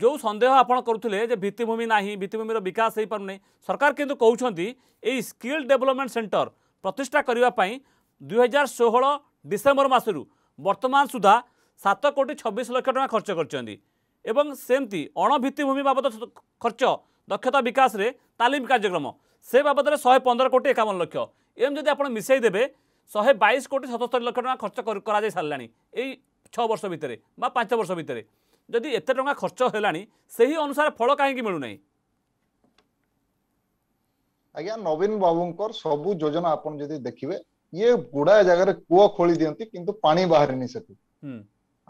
ଯେଉଁ ସନ୍ଦେହ ଆପଣ କରୁଥିଲେ ଯେ ଭିତ୍ତିଭୂମି ନାହିଁ ଭିତ୍ତିଭୂମିର ବିକାଶ ହୋଇପାରୁନି ସରକାର କିନ୍ତୁ କହୁଛନ୍ତି ଏଇ ସ୍କିଲ୍ ଡେଭଲପମେଣ୍ଟ ସେଣ୍ଟର ପ୍ରତିଷ୍ଠା କରିବା ପାଇଁ ଦୁଇହଜାର ଷୋହଳ ଡିସେମ୍ବର ମାସରୁ ବର୍ତ୍ତମାନ ସୁଦ୍ଧା ସାତ କୋଟି ଛବିଶ ଲକ୍ଷ ଟଙ୍କା ଖର୍ଚ୍ଚ କରିଛନ୍ତି ଏବଂ ସେମିତି ଅଣଭିତ୍ତିଭୂମି ବାବଦ ଖର୍ଚ୍ଚ ଦକ୍ଷତା ବିକାଶରେ ତାଲିମ କାର୍ଯ୍ୟକ୍ରମ ସେ ବାବଦରେ ଶହେ ପନ୍ଦର କୋଟି ଏକାବନ ଲକ୍ଷ ଏମିତି ଯଦି ଆପଣ ମିଶାଇ ଦେବେ ଶହେ ବାଇଶ କୋଟି ସତସ୍ତରୀ ଲକ୍ଷ ଟଙ୍କା ଖର୍ଚ୍ଚ କରାଯାଇ ସାରିଲାଣି ଏଇ ଛଅ ବର୍ଷ ଭିତରେ ବା ପାଞ୍ଚ ବର୍ଷ ଭିତରେ ଯଦି ଏତେ ଟଙ୍କା ଖର୍ଚ୍ଚ ହେଲାଣି ସେହି ଅନୁସାରେ ଫଳ କାହିଁକି ମିଳୁନାହିଁ ଆଜ୍ଞା ନବୀନ ବାବୁଙ୍କର ସବୁ ଯୋଜନା ଆପଣ ଯଦି ଦେଖିବେ ଇଏ ଗୁଡାଏ ଜାଗାରେ କୂଅ ଖୋଳି ଦିଅନ୍ତି କିନ୍ତୁ ପାଣି ବାହାରେନି ସେଠୁ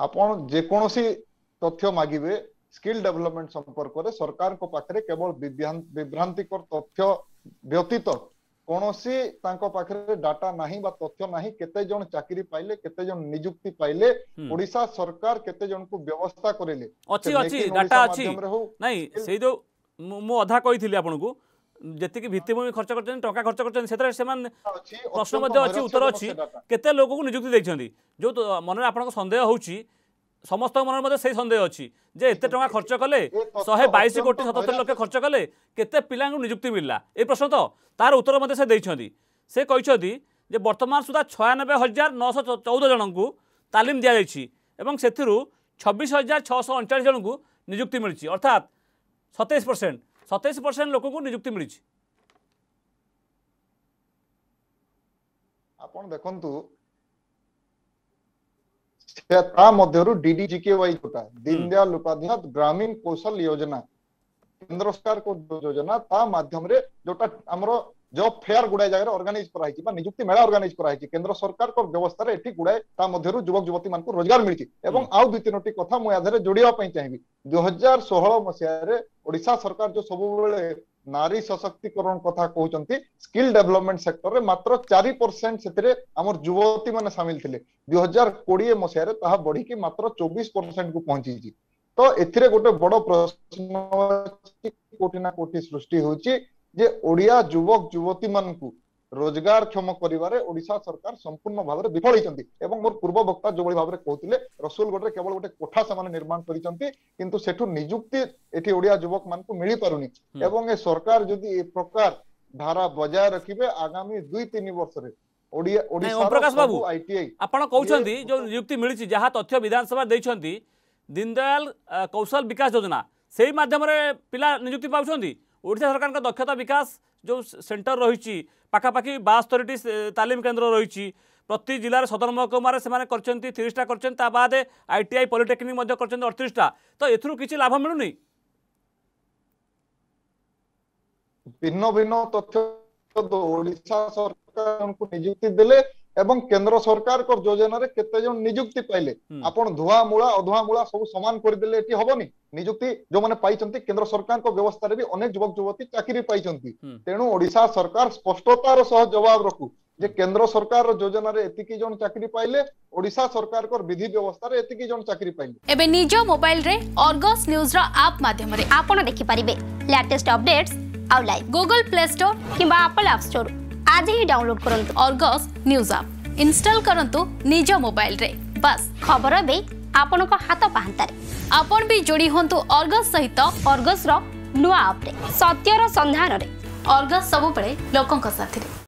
ଆପଣ ଯେକୌଣସି ତଥ୍ୟ ମାଗିବେ ସ୍କିଲ ଡେଭଲପମେଣ୍ଟ ସମ୍ପର୍କରେ ସରକାରଙ୍କ ପାଖରେ କେବଳ ବିଭ୍ରାନ୍ତିକର ତଥ୍ୟ ବ୍ୟତୀତ କୌଣସି ତାଙ୍କ ପାଖରେ ଡାଟା ନାହିଁ ବା ତଥ୍ୟ ନାହିଁ କେତେ ଜଣ ଚାକିରି ପାଇଲେ କେତେ ଜଣ ନିଯୁକ୍ତି ପାଇଲେ ଓଡିଶା ସରକାର କେତେ ଜଣଙ୍କୁ ବ୍ୟବସ୍ଥା କରିଲେ ଅଛି ଅଛି ଡାଟା ଅଛି ନାଇଁ ସେଇ ଯୋଉ ମୁଁ ଅଧା କହିଥିଲି ଆପଣଙ୍କୁ ଯେତିକି ଭିତ୍ତିଭୂମି ଖର୍ଚ୍ଚ କରିଛନ୍ତି ଟଙ୍କା ଖର୍ଚ୍ଚ କରିଛନ୍ତି ସେଥିରେ ସେମାନେ ପ୍ରଶ୍ନ ମଧ୍ୟ ଅଛି ଉତ୍ତର ଅଛି କେତେ ଲୋକଙ୍କୁ ନିଯୁକ୍ତି ଦେଇଛନ୍ତି ଯୋଉ ମନରେ ଆପଣଙ୍କ ସନ୍ଦେହ ହଉଛି সমস্ত মনের মধ্যে সেই সন্দেহ অছি যে এতে টাকা খরচ কলে শহে বাইশ কোটি সতস্তরি লক্ষ খরচ কলে কেতে পিলা নিযুক্তি মিললা এই প্রশ্ন তো তার উত্তর মধ্যে সে দিয়েছেন সে কিন্তু যে বর্তমান সুদ্ধা ছয়ানবে হাজার নশ চৌদ জনকু তালিম দিয়েছি এবং সেথু ছবিশ হাজার ছশ অনচাশ জনকু নিযুক্তি মিলছে অর্থাৎ সতেইশ পরসেন্ট সতেইশ পরসেন্ট লোককে নিযুক্তি মিলছে আপনার দেখুন दीनदयाल उपाध्याय ग्रामीण कौशल योजना केन्द्र सरकार को योजना जो माध्यम जब फेयर गुड़ाए जगह अर्गानाइज कर निजुक्ति मेला अर्गानाइज कर केन्द्र सरकार व्यवस्था गुड़ाए मध्य युवती मानक रोजगार मिली हम्म। आउ दु तीनो कथ मुझे जोड़ा चाहिए दुहजार षोह मसीहा सरकार जो सब नारी सशक्तिकरण कथा कहते स्किल डेभलपमेंट सेक्टर में मात्र चार परसेंट से युवती मैंने सामिल थे दुहजार कोड़े मसीह बढ़ी की मात्र चौबीस परसेंट को पहुंची तो ए गोटे बड़ प्रश्न कौटिना कौटि सृष्टि ଯେ ଓଡ଼ିଆ ଯୁବକ ଯୁବତୀମାନଙ୍କୁ ରୋଜଗାରକ୍ଷମ କରିବାରେ ଓଡ଼ିଶା ସରକାର ସମ୍ପୂର୍ଣ୍ଣ ଭାବରେ ବିଫଳ ହେଇଛନ୍ତି ଏବଂ ମୋର ପୂର୍ବ ବକ୍ତା ଯୋଉଭଳି ଭାବରେ କହୁଥିଲେ ରସୁଲଗଡ଼ରେ କେବଳ ଗୋଟେ କୋଠା ସେମାନେ ନିର୍ମାଣ କରିଛନ୍ତି କିନ୍ତୁ ସେଠୁ ନିଯୁକ୍ତି ଏଠି ଓଡ଼ିଆ ଯୁବକମାନଙ୍କୁ ମିଳିପାରୁନି ଏବଂ ଏ ସରକାର ଯଦି ଏ ପ୍ରକାର ଧାରା ବଜାୟ ରଖିବେ ଆଗାମୀ ଦୁଇ ତିନି ବର୍ଷରେ ଓମପ୍ରକାଶ ବାବୁ ଆପଣ କହୁଛନ୍ତି ଯୋଉ ନିଯୁକ୍ତି ମିଳିଛି ଯାହା ତଥ୍ୟ ବିଧାନସଭା ଦେଇଛନ୍ତି ଦୀନଦୟାଲ କୌଶଳ ବିକାଶ ଯୋଜନା ସେଇ ମାଧ୍ୟମରେ ପିଲା ନିଯୁକ୍ତି ପାଉଛନ୍ତି ଓଡ଼ିଶା ସରକାରଙ୍କ দক্ষতা বিকাশ যে ସେଣ୍ଟର রয়েছে পাখাপাখি বাস্তরিটি তালিম কেন্দ্র রয়েছে প্রতি জেলার সদর মহকুমার সে করছেন তিরিশটা করছেন তা বাদে আইটিআই পলিটেকনিক করছেন অড়তিরিশটা তো এর কিছু লাভ মিলুনি ভিন্ন ভিন্ন তথ্য ওড়িশা সরকার নিযুক্তি দিলে ଏବଂ କେନ୍ଦ୍ର ସରକାରଙ୍କ ଯୋଜନାରେ କେତେ ଜଣ ନିଯୁକ୍ତି ପାଇଲେ ଆପଣ ଧୂଆ ମୂଳା ଅଧୁଆ ମୂଳା ସବୁ ସମାନ କରିଦେଲେ ଏଠି ହବନି ନିଯୁକ୍ତି ଯୋଉମାନେ ପାଇଛନ୍ତି କେନ୍ଦ୍ର ସରକାରଙ୍କ ବ୍ୟବସ୍ଥାରେ ବି ଅନେକ ଯୁବକ ଯୁବତୀ ଚାକିରି ପାଇଛନ୍ତି ତେଣୁ ଓଡ଼ିଶା ସରକାର ସ୍ପଷ୍ଟତାର ସହ ଜବାବ ରଖୁ ଯେ କେନ୍ଦ୍ର ସରକାରର ଯୋଜନାରେ ଏତିକି ଜଣ ଚାକିରି ପାଇଲେ ଓଡ଼ିଶା ସରକାରଙ୍କର ବିଧି ବ୍ୟବସ୍ଥାରେ ଏତିକି ଜଣ ଚାକିରି ପାଇଲେ ଏବେ ନିଜ ମୋବାଇଲରେ ଅର୍ଗସ୍ ନ୍ୟୁଜର ଆପ୍ ମାଧ୍ୟମରେ ଆପଣ ଦେଖିପାରିବେ ଲାଟେଷ୍ଟ ଅପଡେଟ୍ସ ଆଉ ଲାଇଭ୍ ଗୁଗଲ ପ୍ଲେ ଷ୍ଟୋର କିମ୍ବା ଆପଲ୍ ଆପ୍ ଷ୍ଟୋର ଆଜି ହିଁ ଡାଉନଲୋଡ୍ କରନ୍ତୁ ଅର୍ଗସ୍ ନ୍ୟୁଜ୍ ଆପ୍ ଇନଷ୍ଟଲ୍ କରନ୍ତୁ ନିଜ ମୋବାଇଲରେ ବାସ୍ ଖବର ଏବେ ଆପଣଙ୍କ ହାତ ପାହାନ୍ତାରେ ଆପଣ ବି ଯୋଡ଼ି ହୁଅନ୍ତୁ ଅର୍ଗସ୍ ସହିତ ଅର୍ଗସ୍ର ନୂଆ ଆପ୍ରେ ସତ୍ୟର ସନ୍ଧାନରେ ଅର୍ଗସ୍ ସବୁବେଳେ ଲୋକଙ୍କ ସାଥିରେ